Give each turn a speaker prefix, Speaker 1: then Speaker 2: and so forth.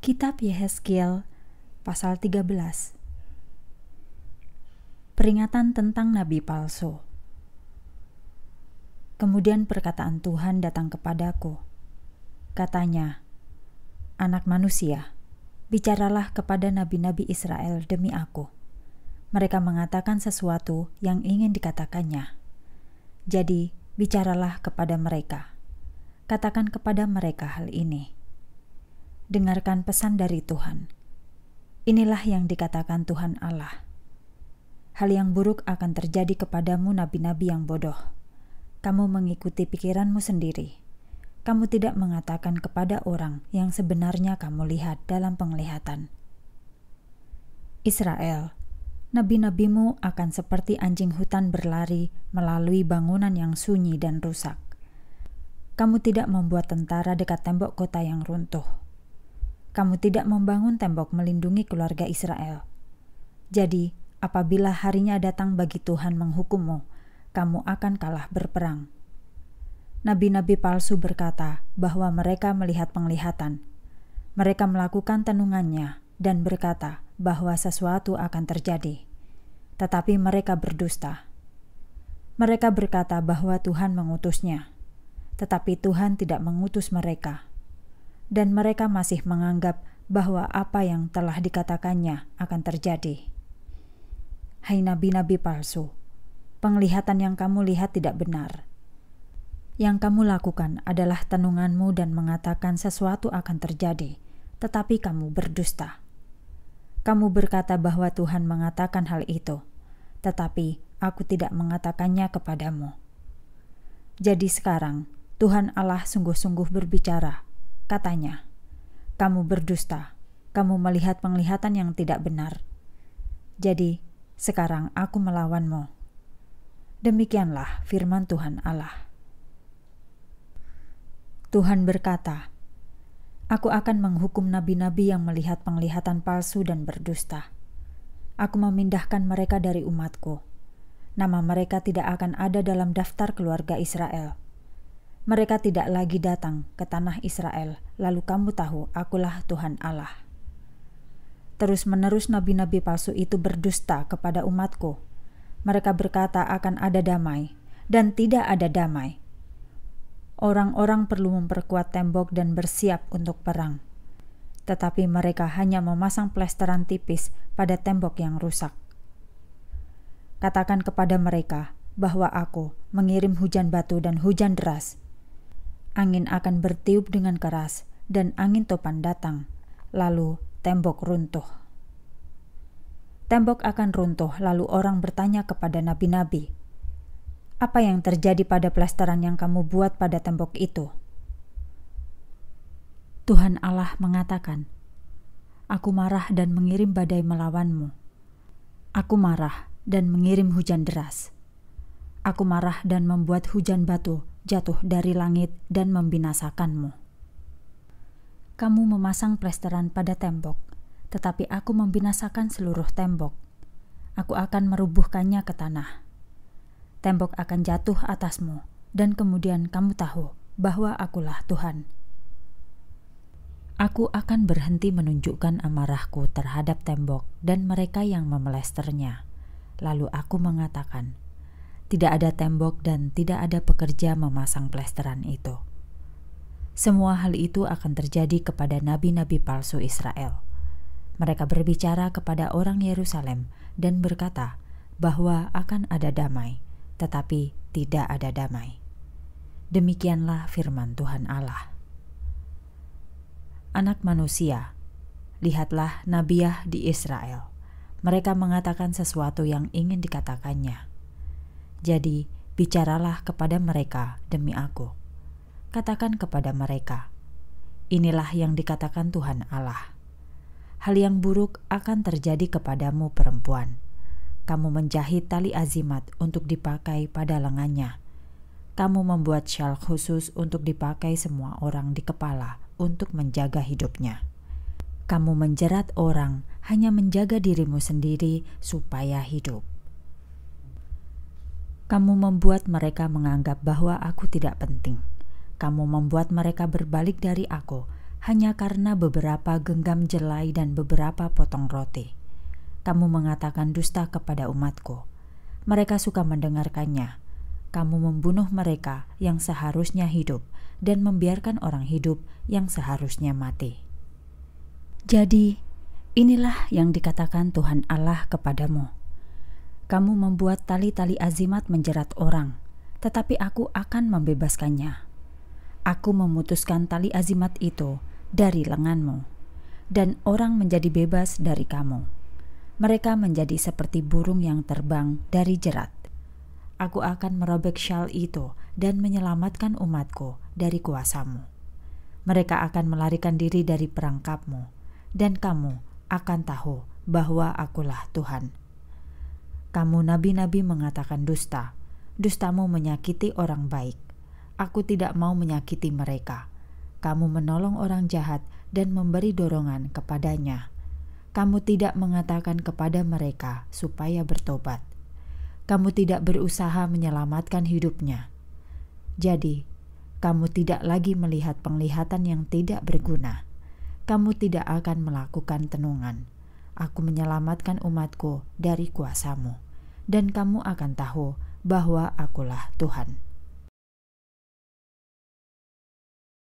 Speaker 1: Kitab Yehezkiel pasal 13 Peringatan tentang nabi palsu Kemudian perkataan Tuhan datang kepadaku. Katanya, "Anak manusia, bicaralah kepada nabi-nabi Israel demi aku. Mereka mengatakan sesuatu yang ingin dikatakannya. Jadi, bicaralah kepada mereka. Katakan kepada mereka hal ini." dengarkan pesan dari Tuhan. Inilah yang dikatakan Tuhan Allah. Hal yang buruk akan terjadi kepadamu nabi-nabi yang bodoh. Kamu mengikuti pikiranmu sendiri. Kamu tidak mengatakan kepada orang yang sebenarnya kamu lihat dalam penglihatan. Israel, nabi-nabimu akan seperti anjing hutan berlari melalui bangunan yang sunyi dan rusak. Kamu tidak membuat tentara dekat tembok kota yang runtuh kamu tidak membangun tembok melindungi keluarga Israel. Jadi, apabila harinya datang bagi Tuhan menghukummu, kamu akan kalah berperang. Nabi-nabi palsu berkata bahwa mereka melihat penglihatan. Mereka melakukan tenungannya dan berkata bahwa sesuatu akan terjadi. Tetapi mereka berdusta. Mereka berkata bahwa Tuhan mengutusnya, tetapi Tuhan tidak mengutus mereka dan mereka masih menganggap bahwa apa yang telah dikatakannya akan terjadi. Hai nabi-nabi palsu, penglihatan yang kamu lihat tidak benar. Yang kamu lakukan adalah tenunganmu dan mengatakan sesuatu akan terjadi, tetapi kamu berdusta. Kamu berkata bahwa Tuhan mengatakan hal itu, tetapi aku tidak mengatakannya kepadamu. Jadi sekarang, Tuhan Allah sungguh-sungguh berbicara katanya, "Kamu berdusta. Kamu melihat penglihatan yang tidak benar. Jadi, sekarang aku melawanmu." Demikianlah firman Tuhan Allah. Tuhan berkata, "Aku akan menghukum nabi-nabi yang melihat penglihatan palsu dan berdusta. Aku memindahkan mereka dari umatku." Nama mereka tidak akan ada dalam daftar keluarga Israel mereka tidak lagi datang ke tanah Israel, lalu kamu tahu akulah Tuhan Allah. Terus-menerus nabi-nabi palsu itu berdusta kepada umatku. Mereka berkata akan ada damai, dan tidak ada damai. Orang-orang perlu memperkuat tembok dan bersiap untuk perang. Tetapi mereka hanya memasang plesteran tipis pada tembok yang rusak. Katakan kepada mereka bahwa aku mengirim hujan batu dan hujan deras Angin akan bertiup dengan keras, dan angin topan datang. Lalu tembok runtuh. Tembok akan runtuh, lalu orang bertanya kepada nabi-nabi, "Apa yang terjadi pada pelastaran yang kamu buat pada tembok itu?" Tuhan Allah mengatakan, "Aku marah dan mengirim badai melawanmu. Aku marah dan mengirim hujan deras. Aku marah dan membuat hujan batu jatuh dari langit dan membinasakanmu. Kamu memasang plesteran pada tembok, tetapi aku membinasakan seluruh tembok. Aku akan merubuhkannya ke tanah. Tembok akan jatuh atasmu, dan kemudian kamu tahu bahwa akulah Tuhan. Aku akan berhenti menunjukkan amarahku terhadap tembok dan mereka yang memelesternya. Lalu aku mengatakan, tidak ada tembok dan tidak ada pekerja memasang plesteran itu. Semua hal itu akan terjadi kepada nabi-nabi palsu Israel. Mereka berbicara kepada orang Yerusalem dan berkata bahwa akan ada damai, tetapi tidak ada damai. Demikianlah firman Tuhan Allah. Anak manusia, lihatlah nabiah di Israel. Mereka mengatakan sesuatu yang ingin dikatakannya jadi, bicaralah kepada mereka demi aku. Katakan kepada mereka, inilah yang dikatakan Tuhan Allah. Hal yang buruk akan terjadi kepadamu perempuan. Kamu menjahit tali azimat untuk dipakai pada lengannya. Kamu membuat syal khusus untuk dipakai semua orang di kepala untuk menjaga hidupnya. Kamu menjerat orang hanya menjaga dirimu sendiri supaya hidup. Kamu membuat mereka menganggap bahwa aku tidak penting. Kamu membuat mereka berbalik dari aku hanya karena beberapa genggam jelai dan beberapa potong roti. Kamu mengatakan dusta kepada umatku. Mereka suka mendengarkannya. Kamu membunuh mereka yang seharusnya hidup dan membiarkan orang hidup yang seharusnya mati. Jadi, inilah yang dikatakan Tuhan Allah kepadamu kamu membuat tali-tali azimat menjerat orang, tetapi aku akan membebaskannya. Aku memutuskan tali azimat itu dari lenganmu, dan orang menjadi bebas dari kamu. Mereka menjadi seperti burung yang terbang dari jerat. Aku akan merobek syal itu dan menyelamatkan umatku dari kuasamu. Mereka akan melarikan diri dari perangkapmu, dan kamu akan tahu bahwa akulah Tuhan.' Kamu nabi-nabi mengatakan dusta. Dustamu menyakiti orang baik. Aku tidak mau menyakiti mereka. Kamu menolong orang jahat dan memberi dorongan kepadanya. Kamu tidak mengatakan kepada mereka supaya bertobat. Kamu tidak berusaha menyelamatkan hidupnya. Jadi, kamu tidak lagi melihat penglihatan yang tidak berguna. Kamu tidak akan melakukan tenungan Aku menyelamatkan umatku dari kuasamu, dan kamu akan tahu bahwa akulah Tuhan.'